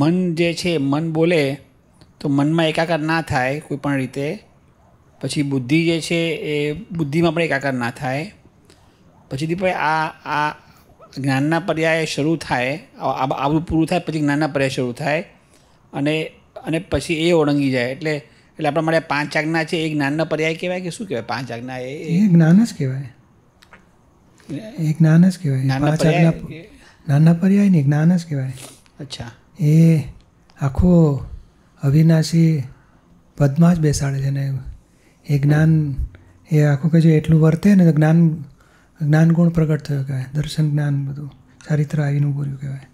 મન જે છે મન બોલે તો મનમાં એકાકાર ના થાય કોઈ પણ રીતે પછી બુદ્ધિ જે છે એ બુદ્ધિમાં પણ એકાકાર ના થાય પછી પણ આ આ જ્ઞાનના પર્યાય શરૂ થાય આવું પૂરું થાય પછી જ્ઞાનના પર્યાય શરૂ થાય અને અને પછી એ ઓળંગી જાય એટલે એટલે આપણા માટે પાંચ આજ્ઞા છે એ જ્ઞાનના પર્યાય કહેવાય કે શું કહેવાય પાંચ આજ્ઞા એ જ્ઞાન જ કહેવાય એ જ્ઞાન જ કહેવાય પાંચ આજ્ઞા જ્ઞાનના પર્યાય નહીં જ્ઞાન જ કહેવાય અચ્છા એ આખો અવિનાશી પદમાં જ બેસાડે છે ને એ જ્ઞાન એ આખું કે જો એટલું વર્તે ને તો જ્ઞાન જ્ઞાન ગુણ પ્રગટ થયો કહેવાય દર્શન જ્ઞાન બધું ચારિત્ર આવીનું પૂર્યું કહેવાય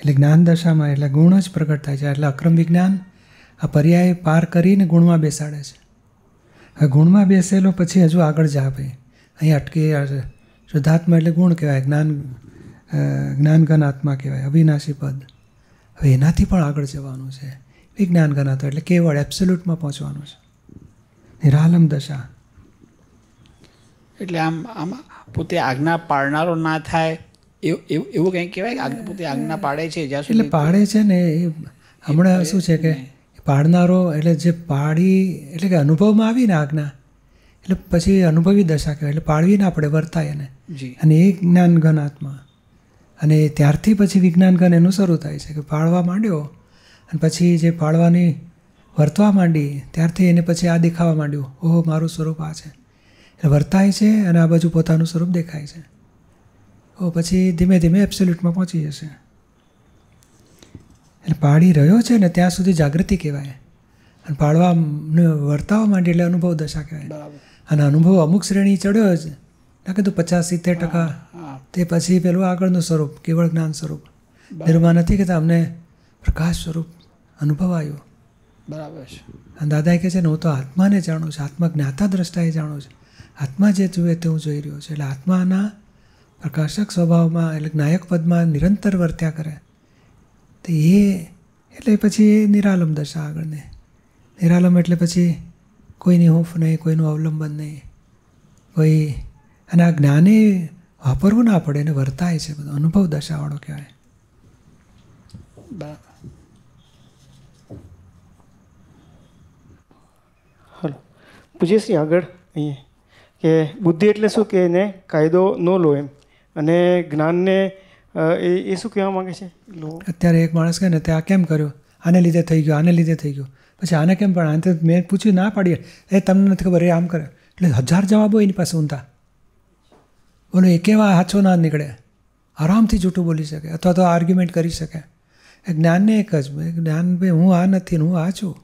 એટલે જ્ઞાન દશામાં એટલે ગુણ જ પ્રગટ થાય છે એટલે અક્રમ વિજ્ઞાન આ પર્યાય પાર કરીને ગુણમાં બેસાડે છે હવે ગુણમાં બેસેલો પછી હજુ આગળ જા ભાઈ અહીં અટકી શુદ્ધાત્મા એટલે ગુણ કહેવાય જ્ઞાન જ્ઞાનગન આત્મા કહેવાય અવિનાશી પદ હવે એનાથી પણ આગળ જવાનું છે વિજ્ઞાન ગણાતો એટલે કેવળ એબ્સોલ્યુટમાં પહોંચવાનું છે નિરાલમ દશા એટલે આમ આમ પોતે આજ્ઞા પાડનારો ના થાય એવું એવું કંઈ કહેવાય કે પોતે આજ્ઞા પાડે છે જ્યાં એટલે પાડે છે ને એ હમણાં શું છે કે પાડનારો એટલે જે પાડી એટલે કે અનુભવમાં આવીને આજ્ઞા એટલે પછી અનુભવી દશા કહેવાય એટલે પાડવીને આપણે વર્તાય એને અને એ જ્ઞાન ઘન અને ત્યારથી પછી વિજ્ઞાનગન એનું શરૂ થાય છે કે પાળવા માંડ્યો અને પછી જે પાળવાની વર્તવા માંડી ત્યારથી એને પછી આ દેખાવા માંડ્યું ઓહો મારું સ્વરૂપ આ છે એટલે વર્તાય છે અને આ બાજુ પોતાનું સ્વરૂપ દેખાય છે ઓ પછી ધીમે ધીમે એબ્સોલ્યુટમાં પહોંચી જશે એટલે પાળી રહ્યો છે ને ત્યાં સુધી જાગૃતિ કહેવાય અને પાળવાને વર્તાવા માંડી એટલે અનુભવ દશા કહેવાય અને અનુભવ અમુક શ્રેણી ચડ્યો જ ના કીધું પચાસ સિત્તેર ટકા તે પછી પેલું આગળનું સ્વરૂપ કેવળ જ્ઞાન સ્વરૂપ નિરૂમાં નથી કહેતા અમને પ્રકાશ સ્વરૂપ અનુભવ આવ્યો બરાબર છે અને દાદાએ કહે છે ને હું તો આત્માને જાણું છું આત્મા જ્ઞાતા દ્રષ્ટાએ જાણું છું આત્મા જે જુએ તે હું જોઈ રહ્યો છું એટલે આત્માના પ્રકાશક સ્વભાવમાં એટલે જ્ઞાયક પદમાં નિરંતર વર્ત્યા કરે તો એ એટલે પછી એ નિરાલમ દશા આગળને નિરાલમ એટલે પછી કોઈની હૂંફ નહીં કોઈનું અવલંબન નહીં કોઈ અને આ જ્ઞાને વાપરવું ના પડે એને વર્તાય છે બધો અનુભવ દશાવાળો કહેવાય હલો પૂજ્યશ્રી આગળ અહીંયા કે બુદ્ધિ એટલે શું કે એને કાયદો ન લો એમ અને જ્ઞાનને એ એ શું કહેવા માગે છે અત્યારે એક માણસ કહે ને તે આ કેમ કર્યો આને લીધે થઈ ગયો આને લીધે થઈ ગયો પછી આને કેમ પણ આને મેં પૂછ્યું ના પાડીએ એ તમને નથી ખબર એ આમ કરે એટલે હજાર જવાબો એની પાસે ઊંધા બોલો કેવા હાથો ના નીકળે આરામથી જૂઠું બોલી શકે અથવા તો આર્ગ્યુમેન્ટ કરી શકે એ જ્ઞાનને એક જ જ્ઞાન ભાઈ હું આ નથી હું આ છું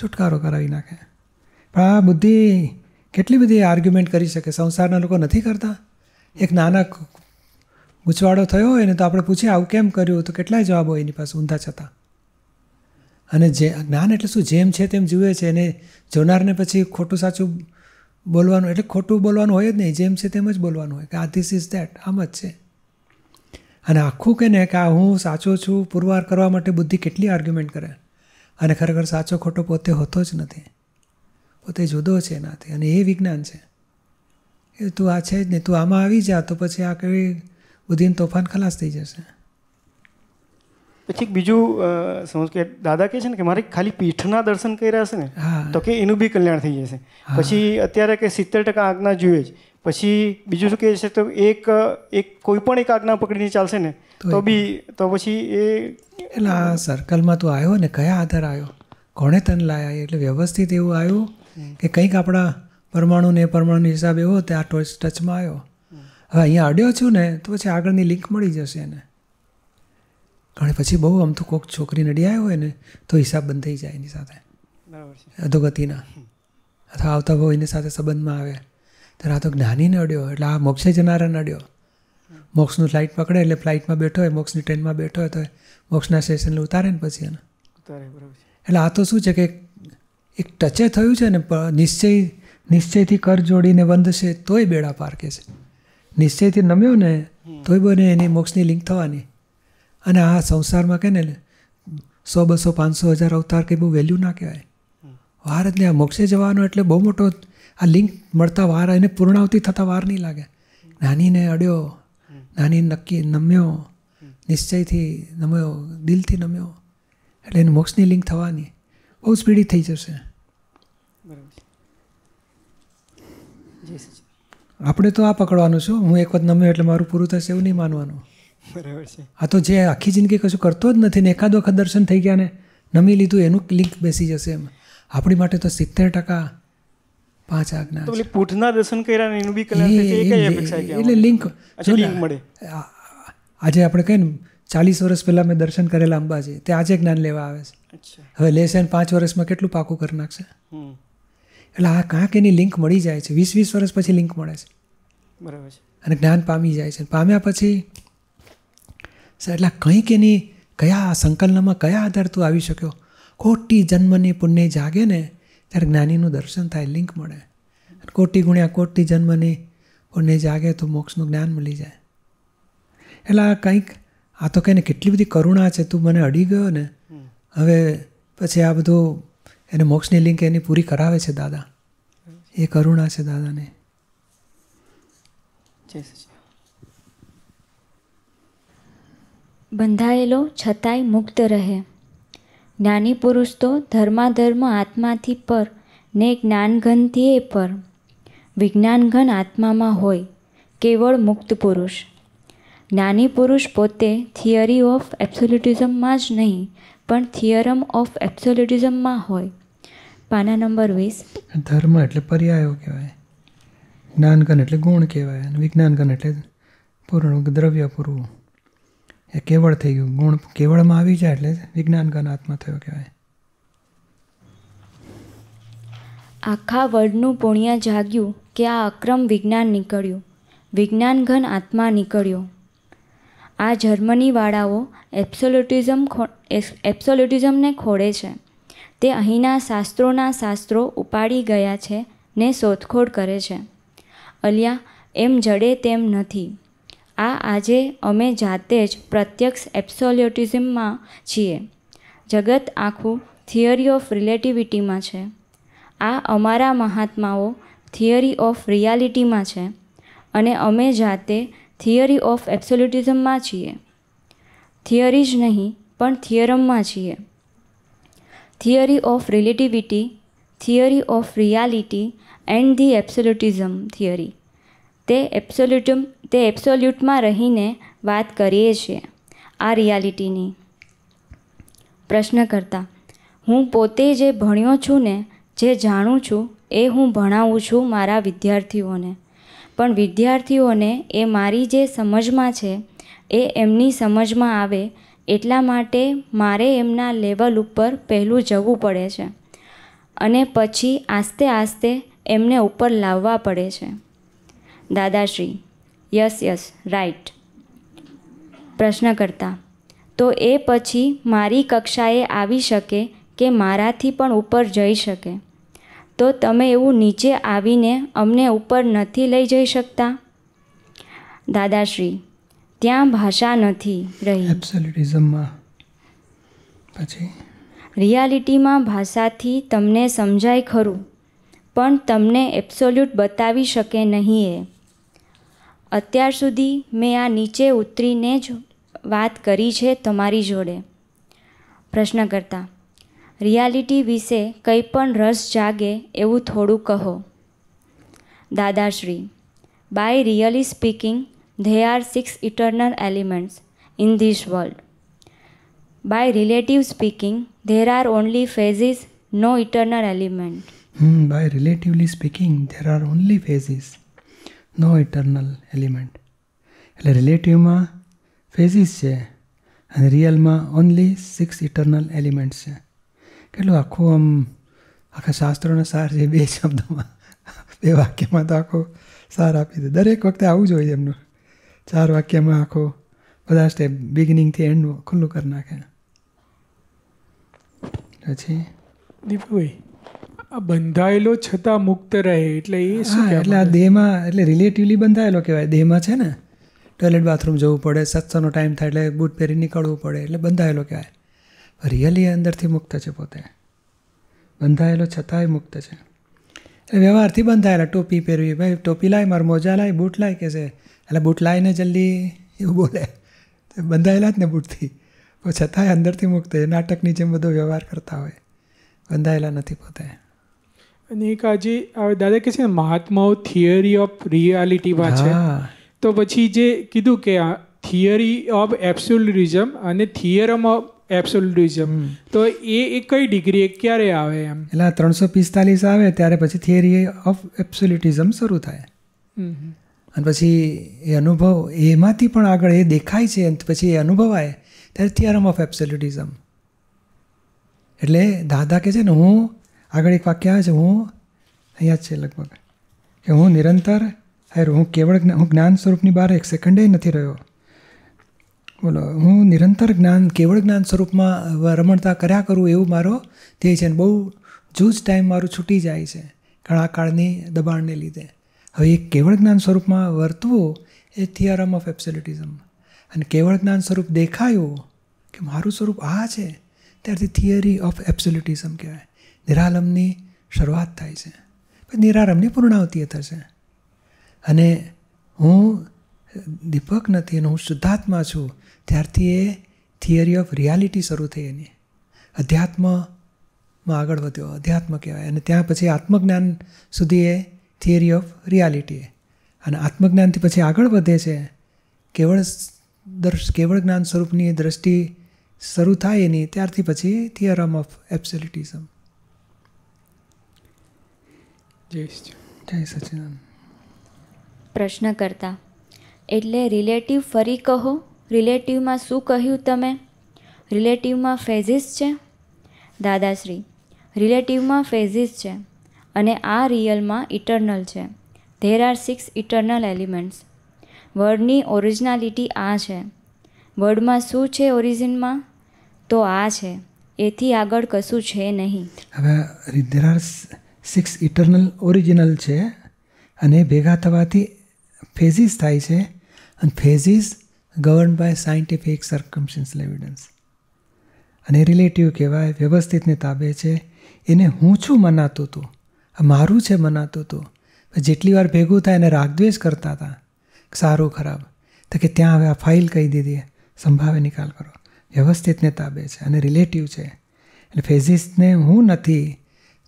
છુટકારો કરાવી નાખે પણ આ બુદ્ધિ કેટલી બધી આર્ગ્યુમેન્ટ કરી શકે સંસારના લોકો નથી કરતા એક નાના ગૂંચવાડો થયો હોય ને તો આપણે પૂછીએ આવું કેમ કર્યું તો કેટલાય જવાબ હોય એની પાસે ઊંધા છતાં અને જે જ્ઞાન એટલે શું જેમ છે તેમ જુએ છે એને જોનારને પછી ખોટું સાચું બોલવાનું એટલે ખોટું બોલવાનું હોય જ નહીં જેમ છે તેમ જ બોલવાનું હોય કે આ ધીસ ઇઝ દેટ આમ જ છે અને આખું કે ને કે આ હું સાચો છું પુરવાર કરવા માટે બુદ્ધિ કેટલી આર્ગ્યુમેન્ટ કરે અને ખરેખર સાચો ખોટો પોતે હોતો જ નથી પોતે જુદો છે એનાથી અને એ વિજ્ઞાન છે એ તું આ છે જ નહીં તું આમાં આવી જા તો પછી આ કેવી બુદ્ધિને તોફાન ખલાસ થઈ જશે પછી બીજું સમજ કે દાદા કહે છે ને કે મારે ખાલી પીઠના દર્શન કર્યા હશે ને તો કે એનું બી કલ્યાણ થઈ જશે પછી અત્યારે કે સિત્તેર ટકા આજ્ઞા જોઈએ જ પછી બીજું શું કહે છે તો એક એક કોઈ પણ એક આજ્ઞા પકડીને ચાલશે ને તો બી તો પછી એ એટલે આ સર્કલમાં તું આવ્યો ને કયા આધાર આવ્યો કોણે તને લાયા એટલે વ્યવસ્થિત એવું આવ્યું કે કંઈક આપણા પરમાણુ ને પરમાણુ હિસાબ એવો તે આ ટચમાં આવ્યો હવે અહીંયા અડ્યો છું ને તો પછી આગળની લિંક મળી જશે એને અને પછી બહુ આમ તો કોઈક છોકરી નડી હોય ને તો હિસાબ બંધ થઈ જાય એની સાથે અધોગતિના અથવા આવતા હોય એની સાથે સંબંધમાં આવે ત્યારે આ તો જ્ઞાની નડ્યો એટલે આ મોક્ષે જનારા નડ્યો મોક્ષનું ફ્લાઇટ પકડે એટલે ફ્લાઇટમાં બેઠો હોય મોક્ષની ટ્રેનમાં બેઠો હોય તો મોક્ષના સ્ટેશનને ઉતારે ને પછી એને એટલે આ તો શું છે કે એક ટચે થયું છે ને નિશ્ચય નિશ્ચયથી કર જોડીને બંધશે તોય બેડા પારકે છે નિશ્ચયથી નમ્યો ને તોય બને એની મોક્ષની લિંક થવાની અને આ સંસારમાં કહે ને સો બસો પાંચસો હજાર અવતાર કંઈ બહુ વેલ્યુ ના કહેવાય વાર જ નહીં આ મોક્ષે જવાનો એટલે બહુ મોટો આ લિંક મળતા વાર એને પૂર્ણાવતી થતાં વાર નહીં લાગે નાનીને અડ્યો નાની નક્કી નમ્યો નિશ્ચયથી નમ્યો દિલથી નમ્યો એટલે એને મોક્ષની લિંક થવાની બહુ સ્પીડી થઈ જશે આપણે તો આ પકડવાનું છું હું એક વખત નમ્યો એટલે મારું પૂરું થશે એવું નહીં માનવાનું બરાબર છે આ તો જે આખી જિંદગી કશું કરતો જ નથી ને એકાદ વખત દર્શન થઈ ગયા ને નમી લીધું એનું લિંક બેસી જશે એમ આપણી માટે તો સિત્તેર ટકા પાંચ આજ્ઞા તો પૂઠના દર્શન કર્યા ને એનું બી કલ્યાણ એટલે લિંક લિંક મળે આજે આપણે કહીએ ને ચાલીસ વર્ષ પહેલાં મેં દર્શન કરેલા અંબાજી તે આજે જ્ઞાન લેવા આવે છે હવે લેશે ને પાંચ વર્ષમાં કેટલું પાકું કરી નાખશે એટલે આ કાંક એની લિંક મળી જાય છે વીસ વીસ વર્ષ પછી લિંક મળે છે બરાબર છે અને જ્ઞાન પામી જાય છે પામ્યા પછી એટલે એટલા કંઈ કે નહીં કયા સંકલનમાં કયા આધાર તું આવી શક્યો કોટી જન્મની પુણ્ય જાગે ને ત્યારે જ્ઞાનીનું દર્શન થાય લિંક મળે કોટી ગુણ્યા કોટી જન્મની પુણ્ય જાગે તો મોક્ષનું જ્ઞાન મળી જાય એટલે આ કંઈક આ તો કહીને કેટલી બધી કરુણા છે તું મને અડી ગયો ને હવે પછી આ બધું એને મોક્ષની લિંક એની પૂરી કરાવે છે દાદા એ કરુણા છે દાદાને જય સચિન બંધાયેલો છતાંય મુક્ત રહે જ્ઞાની પુરુષ તો ધર્માધર્મ આત્માથી પર ને જ્ઞાનઘનથી એ પર વિજ્ઞાનઘન આત્મામાં હોય કેવળ મુક્ત પુરુષ જ્ઞાની પુરુષ પોતે થિયરી ઓફ એબ્સોલ્યુટિઝમમાં જ નહીં પણ થિયરમ ઓફ એબ્સોલ્યુટિઝમમાં હોય પાના નંબર વીસ ધર્મ એટલે પર્યાયો કહેવાય જ્ઞાનઘન એટલે ગુણ કહેવાય અને વિજ્ઞાનઘન એટલે પૂર્ણ દ્રવ્ય પૂરવું એ કેવળ થઈ ગયું ગુણ કેવળમાં આવી જાય એટલે વિજ્ઞાન ગણાત્મા થયો કહેવાય આખા વર્ડનું પુણ્ય જાગ્યું કે આ અક્રમ વિજ્ઞાન નીકળ્યું વિજ્ઞાન ઘન આત્મા નીકળ્યો આ જર્મનીવાળાઓ એબ્સોલ્યુટિઝમ એબ્સોલ્યુટિઝમને ખોળે છે તે અહીંના શાસ્ત્રોના શાસ્ત્રો ઉપાડી ગયા છે ને શોધખોળ કરે છે અલિયા એમ જડે તેમ નથી આ આજે અમે જાતે જ પ્રત્યક્ષ એબ્સોલ્યુટિઝમમાં છીએ જગત આખું થિયરી ઓફ રિલેટિવિટીમાં છે આ અમારા મહાત્માઓ થિયરી ઓફ રિયાલિટીમાં છે અને અમે જાતે થિયરી ઓફ એબ્સોલ્યુટિઝમમાં છીએ થિયરી જ નહીં પણ થિયરમમાં છીએ theory of relativity theory of reality and the absolutism theory તે એબ્સોલ્યુટમ તે એબ્સોલ્યુટમાં રહીને વાત કરીએ છીએ આ રિયાલિટીની પ્રશ્ન કરતા હું પોતે જે ભણ્યો છું ને જે જાણું છું એ હું ભણાવું છું મારા વિદ્યાર્થીઓને પણ વિદ્યાર્થીઓને એ મારી જે સમજમાં છે એ એમની સમજમાં આવે એટલા માટે મારે એમના લેવલ ઉપર પહેલું જવું પડે છે અને પછી આસ્તે આસ્તે એમને ઉપર લાવવા પડે છે દાદાશ્રી યસ યસ રાઈટ કરતા તો એ પછી મારી કક્ષાએ આવી શકે કે મારાથી પણ ઉપર જઈ શકે તો તમે એવું નીચે આવીને અમને ઉપર નથી લઈ જઈ શકતા દાદાશ્રી ત્યાં ભાષા નથી રહી પછી રિયાલિટીમાં ભાષાથી તમને સમજાય ખરું પણ તમને એબ્સોલ્યુટ બતાવી શકે નહીં એ અત્યાર સુધી મેં આ નીચે ઉતરીને જ વાત કરી છે તમારી જોડે પ્રશ્ન કરતા રિયાલિટી વિશે કંઈ પણ રસ જાગે એવું થોડું કહો Dadashri by really speaking they are six eternal elements in this world by relative speaking there are only phases no eternal element by relatively speaking there are only phases no eternal element એટલે રિલેટિવમાં ફેઝિસ છે અને રિયલમાં only six eternal elements છે કેટલું આખું આમ આખા શાસ્ત્રોના સાર છે બે શબ્દોમાં બે વાક્યમાં તો આખો સાર આપી દે દરેક વખતે આવું જોઈએ એમનું ચાર વાક્યમાં આખો બધા સ્ટેપ બિગિનિંગથી એન્ડ ખુલ્લું કરી નાખે પછી દીપુભાઈ આ બંધાયેલો છતાં મુક્ત રહે એટલે એ શું એટલે આ દેહમાં એટલે રિલેટિવલી બંધાયેલો કહેવાય દેહમાં છે ને ટોયલેટ બાથરૂમ જવું પડે સત્સંગનો ટાઈમ થાય એટલે બૂટ પહેરી નીકળવું પડે એટલે બંધાયેલો કહેવાય રિયલી અંદરથી મુક્ત છે પોતે બંધાયેલો છતાંય મુક્ત છે એટલે વ્યવહારથી બંધાયેલા ટોપી પહેરવી ભાઈ ટોપી લાય મારે મોજા લાય બૂટ લાય કે છે એટલે બૂટ લાવીને જલ્દી એવું બોલે બંધાયેલા જ ને બૂટથી પણ છતાંય અંદરથી મુક્ત છે નાટકની જેમ બધો વ્યવહાર કરતા હોય બંધાયેલા નથી પોતે અને એક આજે દાદા કે છે ને મહાત્માઓ થિયરી ઓફ રિયાલિટીમાં છે તો પછી જે કીધું કે થિયરી ઓફ એબ્સોલ્યુટિઝમ અને થિયરમ ઓફ એબ્સોલ્યુટિઝમ તો એ એ કઈ ડિગ્રી ક્યારે આવે એમ એટલે ત્રણસો પિસ્તાલીસ આવે ત્યારે પછી થિયરી ઓફ એબ્સોલ્યુટિઝમ શરૂ થાય અને પછી એ અનુભવ એમાંથી પણ આગળ એ દેખાય છે અને પછી એ અનુભવાય ત્યારે થિયરમ ઓફ એબ્સોલ્યુટિઝમ એટલે દાદા કે છે ને હું આગળ એક વાક્ય આવે છે હું અહીંયા જ છે લગભગ કે હું નિરંતર હેર હું કેવળ હું જ્ઞાન સ્વરૂપની બહાર એક સેકન્ડે નથી રહ્યો બોલો હું નિરંતર જ્ઞાન કેવળ જ્ઞાન સ્વરૂપમાં રમણતા કર્યા કરું એવું મારો ધ્યેય છે અને બહુ જૂજ ટાઈમ મારું છૂટી જાય છે ઘણા કાળની દબાણને લીધે હવે એ કેવળ જ્ઞાન સ્વરૂપમાં વર્તવું એ થિયરમ ઓફ એબ્સોલ્યુટિઝમ અને કેવળ જ્ઞાન સ્વરૂપ દેખાયું કે મારું સ્વરૂપ આ છે ત્યારથી થિયરી ઓફ એબ્સોલ્યુટિઝમ કહેવાય નિરાલમની શરૂઆત થાય છે નિરાલમની પૂર્ણાવતી થશે અને હું દીપક નથી અને હું શુદ્ધાત્મા છું ત્યારથી એ થિયરી ઓફ રિયાલિટી શરૂ થઈ એની અધ્યાત્મમાં આગળ વધ્યો અધ્યાત્મ કહેવાય અને ત્યાં પછી આત્મજ્ઞાન સુધી એ થિયરી ઓફ રિયાલિટી અને આત્મજ્ઞાનથી પછી આગળ વધે છે કેવળ દર્શ કેવળ જ્ઞાન સ્વરૂપની દ્રષ્ટિ શરૂ થાય એની ત્યારથી પછી થિયરમ ઓફ એબ્સોલ્યુટિઝમ જય સચિદાન પ્રશ્ન કરતા એટલે રિલેટિવ ફરી કહો રિલેટિવમાં શું કહ્યું તમે રિલેટિવમાં ફેઝિસ છે દાદાશ્રી રિલેટિવમાં ફેઝિસ છે અને આ રિયલમાં ઇટર્નલ છે there are six eternal elements વર્ડની ઓરિજિનાલિટી આ છે વર્ડમાં શું છે ઓરિજિનમાં તો આ છે એથી આગળ કશું છે નહીં હવે સિક્સ ઇટરનલ ઓરિજિનલ છે અને ભેગા થવાથી ફેઝિસ થાય છે અને phases govern by scientific circumstantial evidence અને રિલેટિવ કહેવાય વ્યવસ્થિતને તાબે છે એને હું છું મનાતું હતું મારું છે મનાતું હતું જેટલી વાર ભેગું થાય એને રાગદ્વેષ કરતા હતા સારું ખરાબ તો કે ત્યાં હવે આ ફાઇલ કહી દીધી સંભાવે નિકાલ કરો વ્યવસ્થિતને તાબે છે અને રિલેટિવ છે એટલે ફેઝિસને હું નથી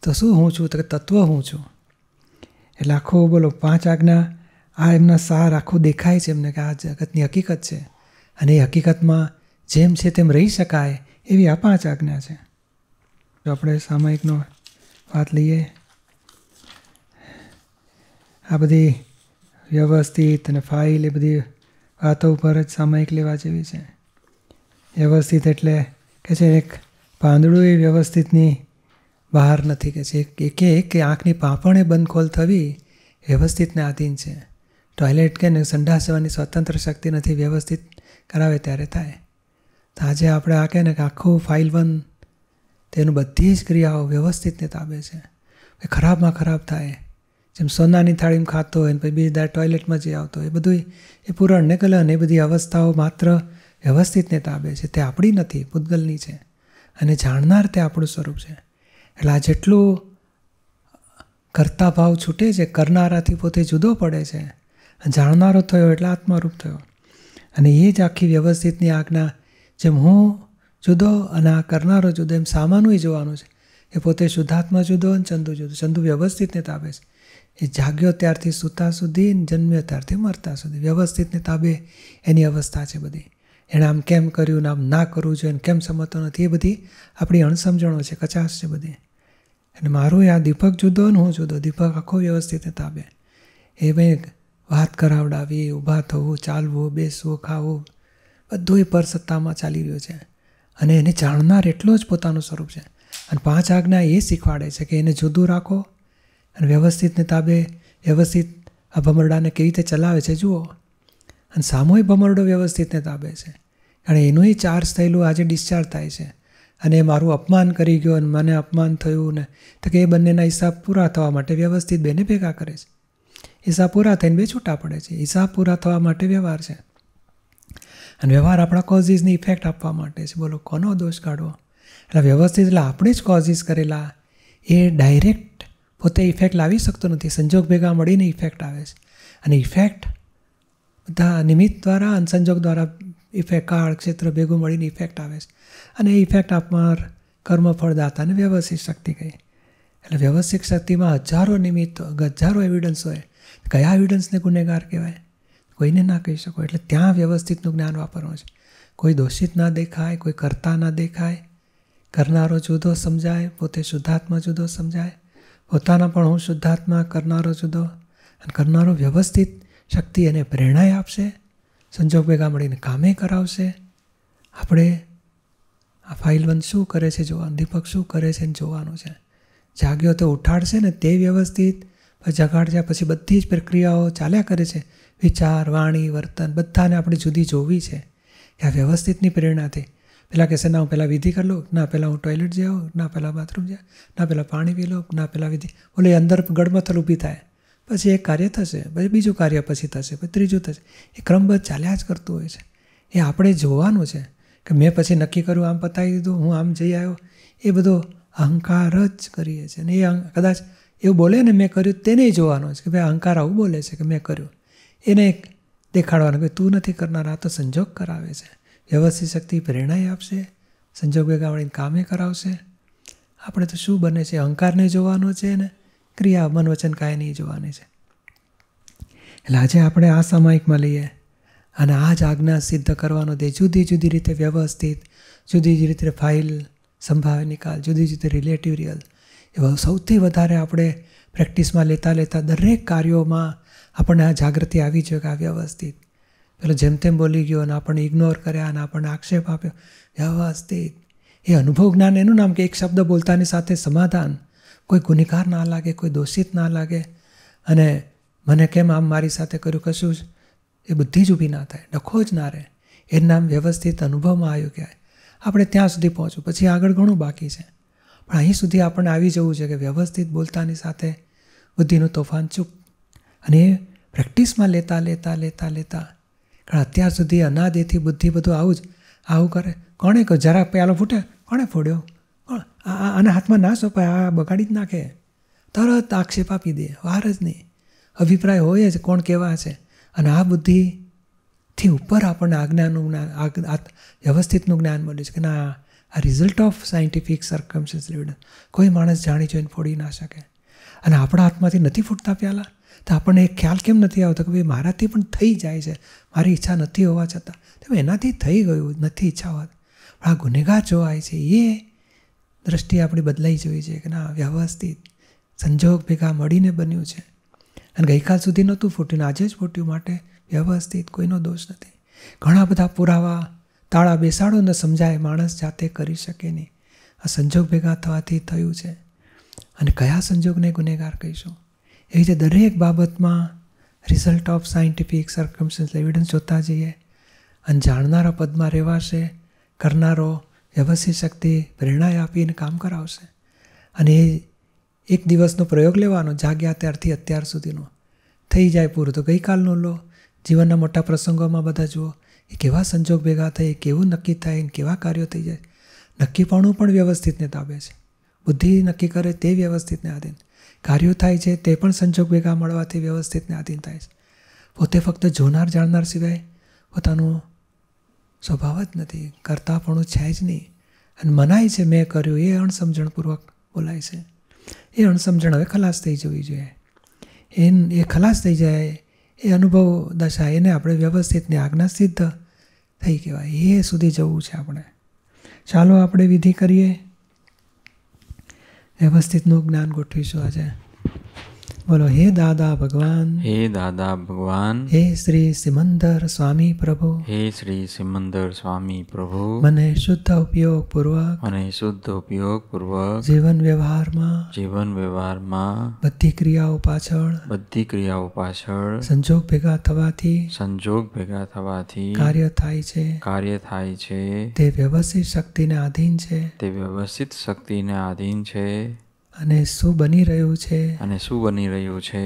તો શું હું છું તો કે તત્વ હું છું એટલે આખો બોલો પાંચ આજ્ઞા આ એમના સાર આખો દેખાય છે એમને કે આ જગતની હકીકત છે અને એ હકીકતમાં જેમ છે તેમ રહી શકાય એવી આ પાંચ આજ્ઞા છે જો આપણે સામાયિકનો વાત લઈએ આ બધી વ્યવસ્થિત અને ફાઇલ એ બધી વાતો ઉપર જ સામાયિક લેવા જેવી છે વ્યવસ્થિત એટલે કે છે એક પાંદડું એ વ્યવસ્થિતની બહાર નથી કે છે એક એક કે આંખની પાંપણે બંધ ખોલ થવી વ્યવસ્થિતને આધીન છે ટોયલેટ કે સંડાસ જવાની સ્વતંત્ર શક્તિ નથી વ્યવસ્થિત કરાવે ત્યારે થાય તો આજે આપણે આ કહે ને કે આખું ફાઇલ વન તેનું બધી જ ક્રિયાઓ વ્યવસ્થિતને તાબે છે એ ખરાબમાં ખરાબ થાય જેમ સોનાની થાળીમાં ખાતો હોય ને પછી બીજી દાળ ટોયલેટમાં જઈ આવતો એ બધું એ પુરણ ને કલન એ બધી અવસ્થાઓ માત્ર વ્યવસ્થિતને તાબે છે તે આપણી નથી પૂતગલની છે અને જાણનાર તે આપણું સ્વરૂપ છે એટલે આ જેટલું કરતા ભાવ છૂટે છે કરનારાથી પોતે જુદો પડે છે જાણનારો થયો એટલે આત્મરૂપ થયો અને એ જ આખી વ્યવસ્થિતની આજ્ઞા જેમ હું જુદો અને આ કરનારો જુદો એમ સામાનું જોવાનું છે એ પોતે શુદ્ધાત્મા જુદો અને ચંદુ જુદો ચંદુ વ્યવસ્થિતને તાબે છે એ જાગ્યો ત્યારથી સૂતા સુધી જન્મ્યો ત્યારથી મરતા સુધી વ્યવસ્થિતને તાબે એની અવસ્થા છે બધી એણે આમ કેમ કર્યું ને આમ ના કરવું જોઈએ કેમ સમતો નથી એ બધી આપણી અણસમજણો છે કચાશ છે બધી અને મારું આ દીપક જુદો ને હું જુદો દીપક આખો વ્યવસ્થિત તાબે એ ભાઈ વાત કરાવડાવી ઊભા થવું ચાલવું બેસવું ખાવું બધું એ પરસત્તામાં ચાલી રહ્યું છે અને એને જાણનાર એટલો જ પોતાનું સ્વરૂપ છે અને પાંચ આજ્ઞા એ શીખવાડે છે કે એને જુદું રાખો અને વ્યવસ્થિતને તાબે વ્યવસ્થિત આ ભમરડાને કેવી રીતે ચલાવે છે જુઓ અને સામૂહિક ભમરડો વ્યવસ્થિતને તાબે છે અને એનું ચાર્જ થયેલું આજે ડિસ્ચાર્જ થાય છે અને મારું અપમાન કરી ગયો અને મને અપમાન થયું ને તો કે એ બંનેના હિસાબ પૂરા થવા માટે વ્યવસ્થિત બેને ભેગા કરે છે હિસાબ પૂરા થઈને બે છૂટા પડે છે હિસાબ પૂરા થવા માટે વ્યવહાર છે અને વ્યવહાર આપણા કોઝિસની ઇફેક્ટ આપવા માટે છે બોલો કોનો દોષ કાઢવો એટલે વ્યવસ્થિત એટલે આપણે જ કોઝિસ કરેલા એ ડાયરેક્ટ પોતે ઇફેક્ટ લાવી શકતો નથી સંજોગ ભેગા મળીને ઇફેક્ટ આવે છે અને ઇફેક્ટ બધા નિમિત્ત દ્વારા અને સંજોગ દ્વારા ઇફેક્ટ કાળ ક્ષેત્ર ભેગું મળીને ઇફેક્ટ આવે છે અને ઇફેક્ટ આપનાર કર્મ કર્મફળદાતાને વ્યવસ્થિત શક્તિ કહી એટલે વ્યવસ્થિત શક્તિમાં હજારો નિમિત્ત હજારો એવિડન્સ હોય કયા એવિડન્સને ગુનેગાર કહેવાય કોઈને ના કહી શકો એટલે ત્યાં વ્યવસ્થિતનું જ્ઞાન વાપરવું છે કોઈ દોષિત ના દેખાય કોઈ કરતા ના દેખાય કરનારો જુદો સમજાય પોતે શુદ્ધાત્મા જુદો સમજાય પોતાના પણ હું શુદ્ધાત્મા કરનારો જુદો અને કરનારો વ્યવસ્થિત શક્તિ એને પ્રેરણાએ આપશે સંજોગ ભેગા મળીને કામે કરાવશે આપણે આ ફાઇલ વન શું કરે છે જોવાનું દીપક શું કરે છે જોવાનું છે જાગ્યો તો ઉઠાડશે ને તે વ્યવસ્થિત જગાડ્યા પછી બધી જ પ્રક્રિયાઓ ચાલ્યા કરે છે વિચાર વાણી વર્તન બધાને આપણે જુદી જોવી છે કે આ વ્યવસ્થિતની પ્રેરણાથી પહેલાં કહેશે ના હું પહેલાં વિધિ કરી લઉં ના પહેલાં હું ટોયલેટ જાઉં ના પહેલાં બાથરૂમ જાઉં ના પહેલાં પાણી પી લઉં ના પહેલાં વિધિ ઓલે અંદર ગડમથલ ઊભી થાય પછી એક કાર્ય થશે પછી બીજું કાર્ય પછી થશે પછી ત્રીજું થશે એ ક્રમબદ્ધ ચાલ્યા જ કરતું હોય છે એ આપણે જોવાનું છે કે મેં પછી નક્કી કર્યું આમ પતાવી દીધું હું આમ જઈ આવ્યો એ બધો અહંકાર જ કરીએ છે અને એ કદાચ એવું બોલે ને મેં કર્યું તેને જોવાનું છે કે ભાઈ અહંકાર આવું બોલે છે કે મેં કર્યું એને દેખાડવાનું કે તું નથી કરનાર આ તો સંજોગ કરાવે છે વ્યવસ્થિત શક્તિ પ્રેરણાએ આપશે સંજોગ ભેગા વળીને કામે કરાવશે આપણે તો શું બને છે અહંકારને જોવાનો છે ને ક્રિયા મન વચન કાંઈ નહીં જોવાની છે એટલે આજે આપણે આ સામાયિકમાં લઈએ અને આ જ આજ્ઞા સિદ્ધ કરવાનો દે જુદી જુદી રીતે વ્યવસ્થિત જુદી જુદી રીતે ફાઇલ સંભાવે નિકાલ જુદી જુદી રિલેટિવ રિયલ એવા સૌથી વધારે આપણે પ્રેક્ટિસમાં લેતા લેતા દરેક કાર્યોમાં આપણને આ જાગૃતિ આવી છે કે આ વ્યવસ્થિત પેલો જેમ તેમ બોલી ગયો અને આપણને ઇગ્નોર કર્યા અને આપણને આક્ષેપ આપ્યો વ્યવસ્થિત એ અનુભવ જ્ઞાન એનું નામ કે એક શબ્દ બોલતાની સાથે સમાધાન કોઈ ગુનેગાર ના લાગે કોઈ દોષિત ના લાગે અને મને કેમ આમ મારી સાથે કર્યું કશું જ એ બુદ્ધિ જ ઊભી ના થાય ડખો જ ના રહે એ નામ વ્યવસ્થિત અનુભવમાં આવ્યું કહેવાય આપણે ત્યાં સુધી પહોંચ્યું પછી આગળ ઘણું બાકી છે પણ અહીં સુધી આપણને આવી જવું છે કે વ્યવસ્થિત બોલતાની સાથે બુદ્ધિનું તોફાન ચૂપ અને એ પ્રેક્ટિસમાં લેતા લેતા લેતા લેતા કારણ અત્યાર સુધી અનાદેથી બુદ્ધિ બધું આવું જ આવું કરે કોણે કહ્યું જરા પ્યાલો ફૂટે કોણે ફોડ્યો કોણ આના હાથમાં ના સોપાય આ બગાડી જ નાખે તરત આક્ષેપ આપી દે વાર જ નહીં અભિપ્રાય હોય જ કોણ કેવા છે અને આ બુદ્ધિથી ઉપર આપણને આજ્ઞાનું જ્ઞાન વ્યવસ્થિતનું જ્ઞાન મળ્યું છે કે ના આ result of scientific circumstance evidence કોઈ માણસ જાણી જોઈને ફોડી ના શકે અને આપણા હાથમાંથી નથી ફૂટતા પ્યાલા તો આપણને એ ખ્યાલ કેમ નથી આવતો કે ભાઈ મારાથી પણ થઈ જાય છે મારી ઈચ્છા નથી હોવા છતાં તો એનાથી થઈ ગયું નથી ઈચ્છા હોવા પણ આ ગુનેગાર જોવાય છે એ દ્રષ્ટિ આપણી બદલાઈ જોઈ છે કે ના વ્યવસ્થિત સંજોગ ભેગા મળીને બન્યું છે અને ગઈકાલ સુધી નહોતું ફૂટ્યું આજે જ ફૂટ્યું માટે વ્યવસ્થિત કોઈનો દોષ નથી ઘણા બધા પુરાવા તાળા બેસાડો ન સમજાય માણસ જાતે કરી શકે નહીં આ સંજોગ ભેગા થવાથી થયું છે અને કયા સંજોગને ગુનેગાર કહીશું એવી રીતે દરેક બાબતમાં result of scientific circumstance evidence જોતા જઈએ અને જાણનારા પદમાં રહેવાશે કરનારો વ્યવસ્થિત શક્તિ પ્રેરણા આપીને કામ કરાવશે અને એ એક દિવસનો પ્રયોગ લેવાનો જાગ્યા ત્યારથી અત્યાર સુધીનો થઈ જાય પૂરું તો ગઈકાલનો લો જીવનના મોટા પ્રસંગોમાં બધા જુઓ એ કેવા સંજોગ ભેગા થાય કેવું નક્કી થાય ને કેવા કાર્યો થઈ જાય નક્કીપણું પણ વ્યવસ્થિતને તાબે છે બુદ્ધિ નક્કી કરે તે વ્યવસ્થિતને આધીન કાર્યો થાય છે તે પણ સંજોગ ભેગા મળવાથી વ્યવસ્થિતને આધીન થાય છે પોતે ફક્ત જોનાર જાણનાર સિવાય પોતાનું સ્વભાવ જ નથી કરતાપણું છે જ નહીં અને મનાય છે મેં કર્યું એ અણસમજણપૂર્વક બોલાય છે એ અણસમજણ હવે ખલાસ થઈ જવી જોઈએ એન એ ખલાસ થઈ જાય એ અનુભવ દશા એને આપણે વ્યવસ્થિત આજ્ઞા સિદ્ધ થઈ કહેવાય એ સુધી જવું છે આપણે ચાલો આપણે વિધિ કરીએ વ્યવસ્થિતનું જ્ઞાન ગોઠવીશું આજે બોલો હે દાદા ભગવાન હે દાદા ભગવાન હે શ્રી સિમંદર સ્વામી પ્રભુ હે શ્રી સિમંદર સ્વામી પ્રભુ મને શુદ્ધ ઉપયોગ પૂર્વક અને શુદ્ધ ઉપયોગ પૂર્વક જીવન વ્યવહારમાં જીવન વ્યવહારમાં બધી ક્રિયાઓ પાછળ બધી ક્રિયાઓ પાછળ સંજોગ ભેગા થવાથી સંજોગ ભેગા થવાથી કાર્ય થાય છે કાર્ય થાય છે તે વ્યવસ્થિત શક્તિને આધીન છે તે વ્યવસ્થિત શક્તિને આધીન છે અને શું બની રહ્યું છે અને શું બની રહ્યું છે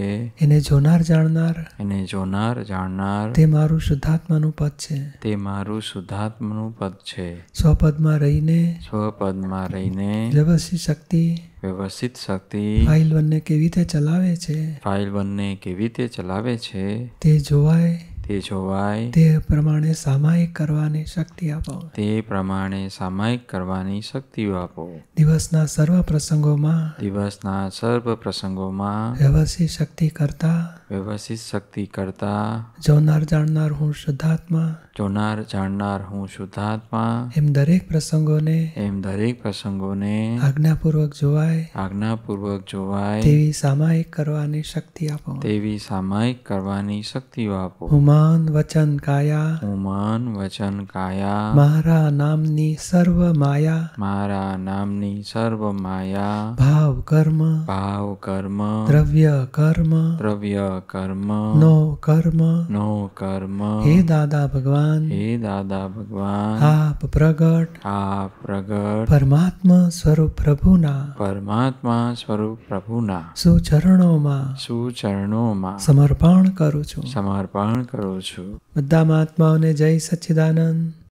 એને જોનાર જાણનાર એને જોનાર જાણનાર તે મારું શુદ્ધાત્માનું પદ છે તે મારું શુદ્ધાત્માનું પદ છે સ્વપદમાં રહીને સ્વપદમાં રહીને વ્યવસ્થિત શક્તિ વ્યવસ્થિત શક્તિ ફાઇલ વનને કેવી રીતે ચલાવે છે ફાઇલ વનને કેવી રીતે ચલાવે છે તે જોવાય તે જોવાય તે પ્રમાણે સામાયિક કરવાની શક્તિ આપો તે પ્રમાણે સામાયિક કરવાની શક્તિ આપો દિવસના સર્વ પ્રસંગોમાં દિવસના સર્વ પ્રસંગોમાં વ્યવસ્થિત શક્તિ કરતા વ્યવસ્થિત શક્તિ કરતા જોનાર જાણનાર હું શુદ્ધાત્મા જોનાર જાણનાર હું શુદ્ધાત્મા એમ દરેક પ્રસંગોને એમ દરેક પ્રસંગોને આજ્ઞાપૂર્વક જોવાય આજ્ઞાપૂર્વક જોવાય તેવી સામાયિક કરવાની શક્તિ આપો તેવી સામાયિક કરવાની શક્તિ આપો હુમાન વચન કાયા હુમાન વચન કાયા મારા નામની સર્વ માયા મારા નામની સર્વ માયા ભાવ કર્મ ભાવ કર્મ દ્રવ્ય કર્મ દ્રવ્ય કર્મ નો કર્મ નો કર્મ હે દાદા ભગવાન ભગવાન હે દાદા ભગવાન આપ પ્રગટ આપ પ્રગટ પરમાત્મા સ્વરૂપ પ્રભુના પરમાત્મા સ્વરૂપ પ્રભુના સુચરણોમાં સુચરણોમાં સમર્પણ કરું છું સમર્પણ કરું છું બધા મહાત્માઓને જય સચ્ચિદાનંદ